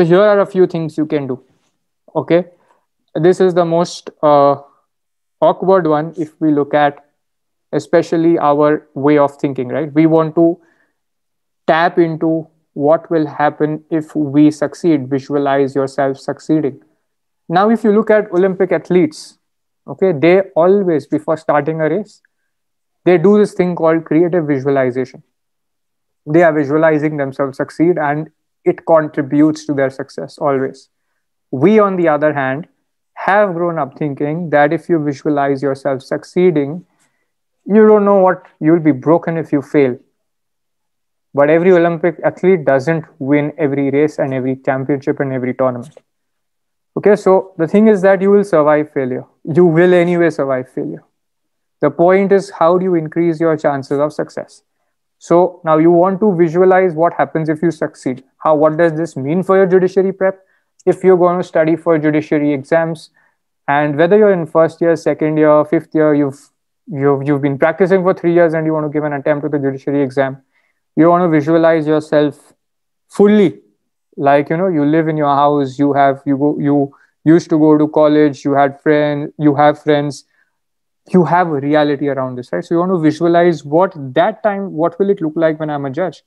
So here are a few things you can do. Okay, this is the most uh, awkward one if we look at especially our way of thinking, right? We want to tap into what will happen if we succeed, visualize yourself succeeding. Now, if you look at Olympic athletes, okay, they always, before starting a race, they do this thing called creative visualization. They are visualizing themselves succeed, and it contributes to their success always. We, on the other hand, have grown up thinking that if you visualize yourself succeeding, you don't know what you'll be broken if you fail. But every Olympic athlete doesn't win every race and every championship and every tournament. Okay, so the thing is that you will survive failure. You will anyway survive failure. The point is, how do you increase your chances of success? So now you want to visualize what happens if you succeed. How, what does this mean for your judiciary prep? If you're going to study for judiciary exams, and whether you're in first year, second year, fifth year, you've you've, you've been practicing for three years and you want to give an attempt to the judiciary exam, you want to visualize yourself fully. Like, you know, you live in your house, you have, you go, you used to go to college, you had friends, you have friends, you have a reality around this right so you want to visualize what that time what will it look like when i'm a judge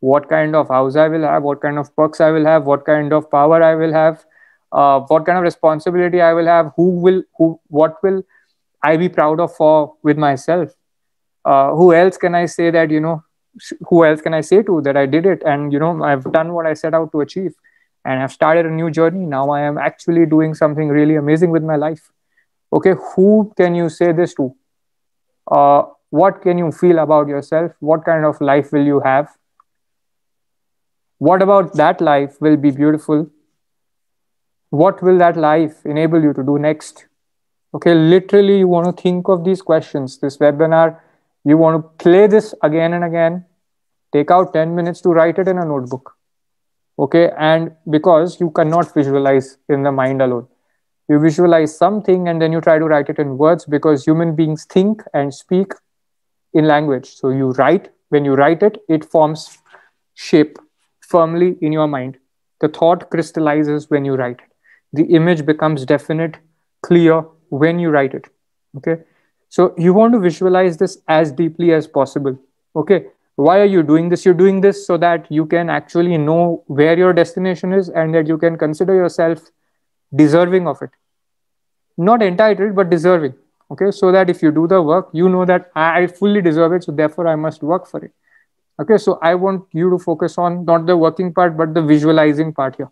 what kind of house i will have what kind of perks i will have what kind of power i will have uh, what kind of responsibility i will have who will who what will i be proud of for with myself uh, who else can i say that you know who else can i say to that i did it and you know i've done what i set out to achieve and i've started a new journey now i am actually doing something really amazing with my life okay who can you say this to uh, what can you feel about yourself what kind of life will you have what about that life will be beautiful what will that life enable you to do next okay literally you want to think of these questions this webinar you want to play this again and again take out 10 minutes to write it in a notebook okay and because you cannot visualize in the mind alone you visualize something and then you try to write it in words because human beings think and speak in language so you write when you write it it forms shape firmly in your mind the thought crystallizes when you write it the image becomes definite clear when you write it okay so you want to visualize this as deeply as possible okay why are you doing this you're doing this so that you can actually know where your destination is and that you can consider yourself deserving of it not entitled but deserving okay so that if you do the work you know that i fully deserve it so therefore i must work for it okay so i want you to focus on not the working part but the visualizing part here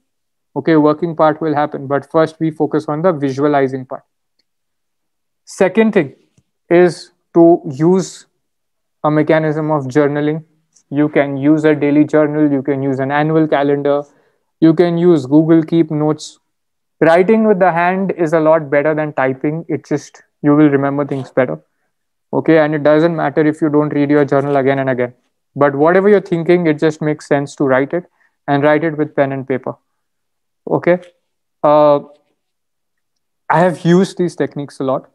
okay working part will happen but first we focus on the visualizing part second thing is to use a mechanism of journaling you can use a daily journal you can use an annual calendar you can use google keep notes writing with the hand is a lot better than typing it just you will remember things better okay and it doesn't matter if you don't read your journal again and again but whatever you're thinking it just makes sense to write it and write it with pen and paper okay uh, i have used these techniques a lot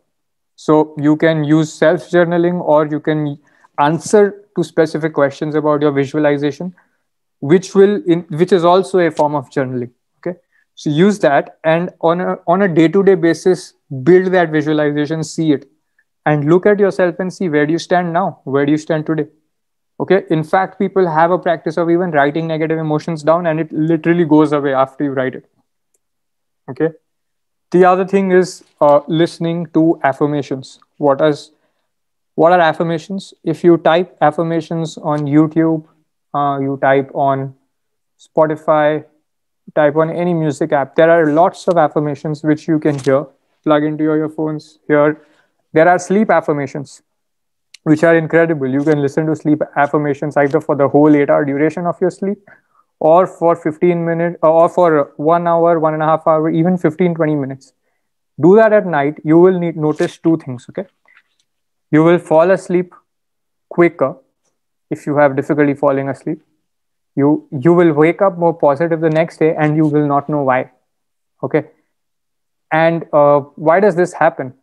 so you can use self journaling or you can answer to specific questions about your visualization which will in, which is also a form of journaling so use that and on a on a day-to-day basis build that visualization see it and look at yourself and see where do you stand now where do you stand today okay in fact people have a practice of even writing negative emotions down and it literally goes away after you write it okay the other thing is uh, listening to affirmations what is what are affirmations if you type affirmations on youtube uh, you type on spotify type on any music app. There are lots of affirmations which you can hear. Plug into your earphones, hear. There are sleep affirmations, which are incredible. You can listen to sleep affirmations either for the whole eight hour duration of your sleep or for 15 minutes uh, or for one hour, one and a half hour, even 15, 20 minutes. Do that at night. You will need notice two things, okay? You will fall asleep quicker if you have difficulty falling asleep you you will wake up more positive the next day and you will not know why okay and uh, why does this happen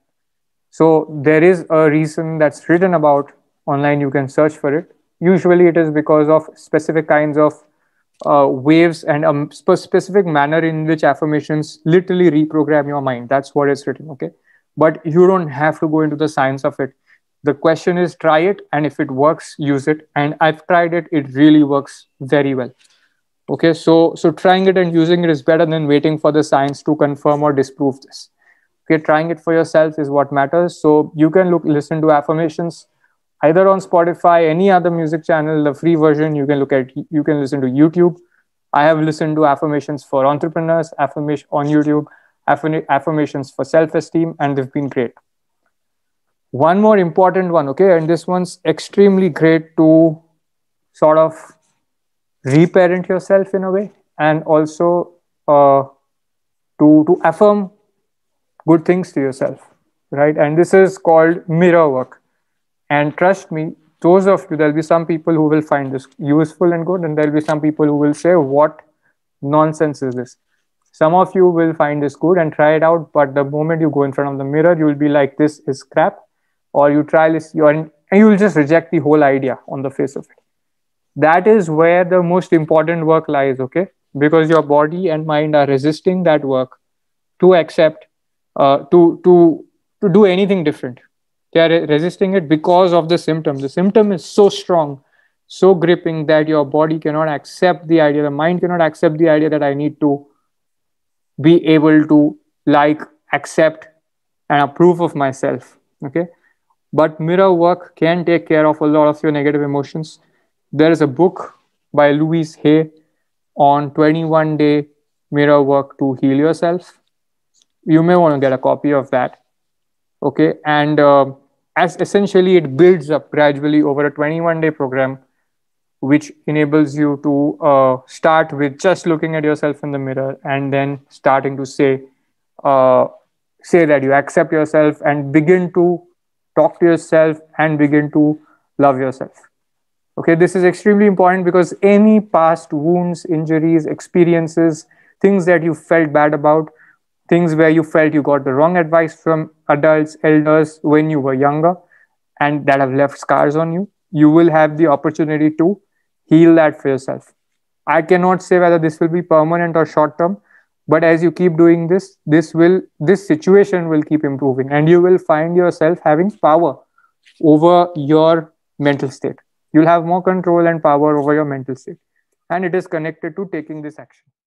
so there is a reason that's written about online you can search for it usually it is because of specific kinds of uh, waves and a sp specific manner in which affirmations literally reprogram your mind that's what is written okay but you don't have to go into the science of it the question is try it and if it works use it and i've tried it it really works very well okay so so trying it and using it is better than waiting for the science to confirm or disprove this okay trying it for yourself is what matters so you can look listen to affirmations either on spotify any other music channel the free version you can look at you can listen to youtube i have listened to affirmations for entrepreneurs affirmation on youtube affirmations for self-esteem and they've been great one more important one okay and this one's extremely great to sort of reparent yourself in a way and also uh, to to affirm good things to yourself right and this is called mirror work and trust me those of you there'll be some people who will find this useful and good and there'll be some people who will say what nonsense is this some of you will find this good and try it out but the moment you go in front of the mirror you will be like this is crap or you try this, you're and you will just reject the whole idea on the face of it. That is where the most important work lies, okay? Because your body and mind are resisting that work to accept, uh, to to to do anything different. They are resisting it because of the symptom. The symptom is so strong, so gripping that your body cannot accept the idea, the mind cannot accept the idea that I need to be able to like accept and approve of myself. Okay but mirror work can take care of a lot of your negative emotions. There is a book by Louise Hay on 21 day mirror work to heal yourself. You may want to get a copy of that. Okay. And uh, as essentially it builds up gradually over a 21 day program, which enables you to uh, start with just looking at yourself in the mirror and then starting to say, uh, say that you accept yourself and begin to talk to yourself and begin to love yourself okay this is extremely important because any past wounds injuries experiences things that you felt bad about things where you felt you got the wrong advice from adults elders when you were younger and that have left scars on you you will have the opportunity to heal that for yourself i cannot say whether this will be permanent or short term but as you keep doing this this will this situation will keep improving and you will find yourself having power over your mental state you'll have more control and power over your mental state and it is connected to taking this action